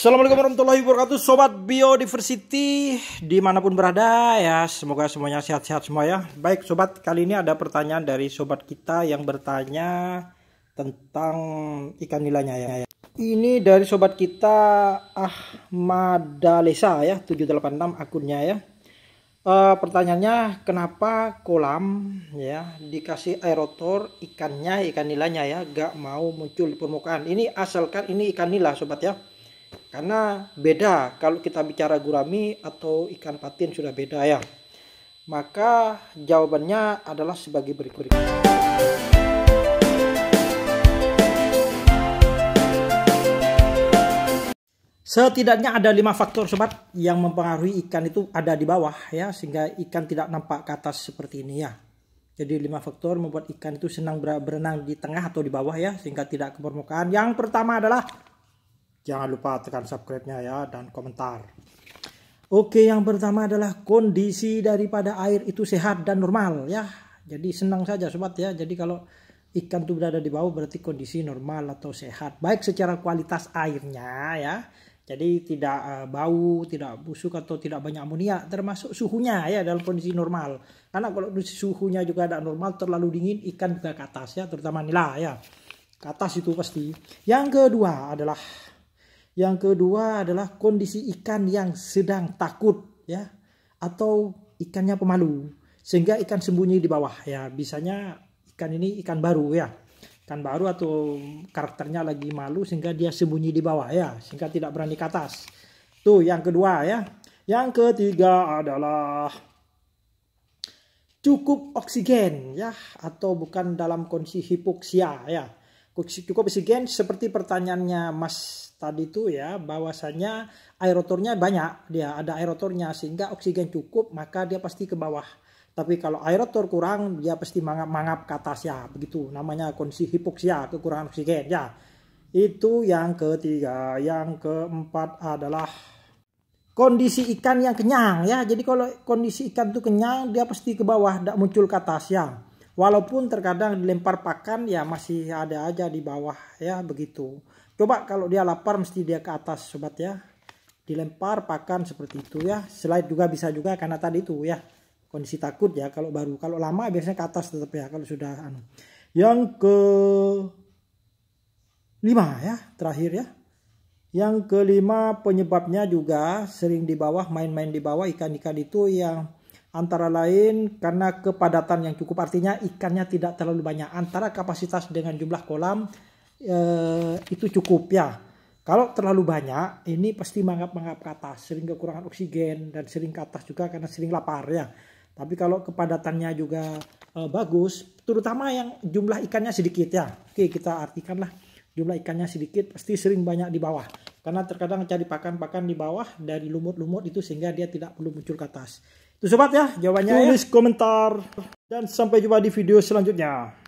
Assalamualaikum warahmatullahi wabarakatuh Sobat Biodiversity Dimanapun berada ya Semoga semuanya sehat-sehat semua ya Baik Sobat kali ini ada pertanyaan dari Sobat kita yang bertanya Tentang ikan nilainya ya Ini dari Sobat kita Ahmadalesa ya 786 akunnya ya e, Pertanyaannya kenapa kolam ya Dikasih aerotor ikannya ikan nilainya ya Gak mau muncul di permukaan Ini asalkan ini ikan nila Sobat ya karena beda kalau kita bicara gurami atau ikan patin sudah beda ya. Maka jawabannya adalah sebagai berikut. Setidaknya ada lima faktor sobat yang mempengaruhi ikan itu ada di bawah ya sehingga ikan tidak nampak ke atas seperti ini ya. Jadi lima faktor membuat ikan itu senang berenang di tengah atau di bawah ya sehingga tidak ke permukaan. Yang pertama adalah Jangan lupa tekan subscribe-nya ya dan komentar. Oke, yang pertama adalah kondisi daripada air itu sehat dan normal ya. Jadi senang saja sobat ya. Jadi kalau ikan itu berada di bawah berarti kondisi normal atau sehat. Baik secara kualitas airnya ya. Jadi tidak eh, bau, tidak busuk atau tidak banyak amonia, termasuk suhunya ya dalam kondisi normal. Karena kalau suhunya juga tidak normal, terlalu dingin, ikan juga ke atas ya, terutama nila ya. Ke atas itu pasti. Yang kedua adalah yang kedua adalah kondisi ikan yang sedang takut ya atau ikannya pemalu sehingga ikan sembunyi di bawah ya. Bisanya ikan ini ikan baru ya. Ikan baru atau karakternya lagi malu sehingga dia sembunyi di bawah ya, sehingga tidak berani ke atas. Tuh yang kedua ya. Yang ketiga adalah cukup oksigen ya atau bukan dalam kondisi hipoksia ya cukup oksigen seperti pertanyaannya Mas tadi itu ya bahwasanya aerotornya banyak dia ada aerotornya sehingga oksigen cukup maka dia pasti ke bawah tapi kalau aerotor kurang dia pasti mangap mangap ke atas ya begitu namanya kondisi hipoksia kekurangan oksigen ya itu yang ketiga yang keempat adalah kondisi ikan yang kenyang ya jadi kalau kondisi ikan itu kenyang dia pasti ke bawah tidak muncul ke atas ya walaupun terkadang dilempar pakan ya masih ada aja di bawah ya begitu coba kalau dia lapar mesti dia ke atas sobat ya dilempar pakan seperti itu ya Selain juga bisa juga karena tadi itu ya kondisi takut ya kalau baru kalau lama biasanya ke atas tetap ya kalau sudah anu yang ke lima ya terakhir ya yang kelima penyebabnya juga sering di bawah main-main di bawah ikan-ikan itu yang antara lain karena kepadatan yang cukup artinya ikannya tidak terlalu banyak antara kapasitas dengan jumlah kolam eh, itu cukup ya kalau terlalu banyak ini pasti mangap-mangap ke atas sering kekurangan oksigen dan sering ke atas juga karena sering lapar ya tapi kalau kepadatannya juga eh, bagus terutama yang jumlah ikannya sedikit ya oke kita artikanlah jumlah ikannya sedikit pasti sering banyak di bawah karena terkadang cari pakan-pakan di bawah dari lumut-lumut itu sehingga dia tidak perlu muncul ke atas itu sobat ya jawabannya. Ya. Tulis ya. komentar dan sampai jumpa di video selanjutnya.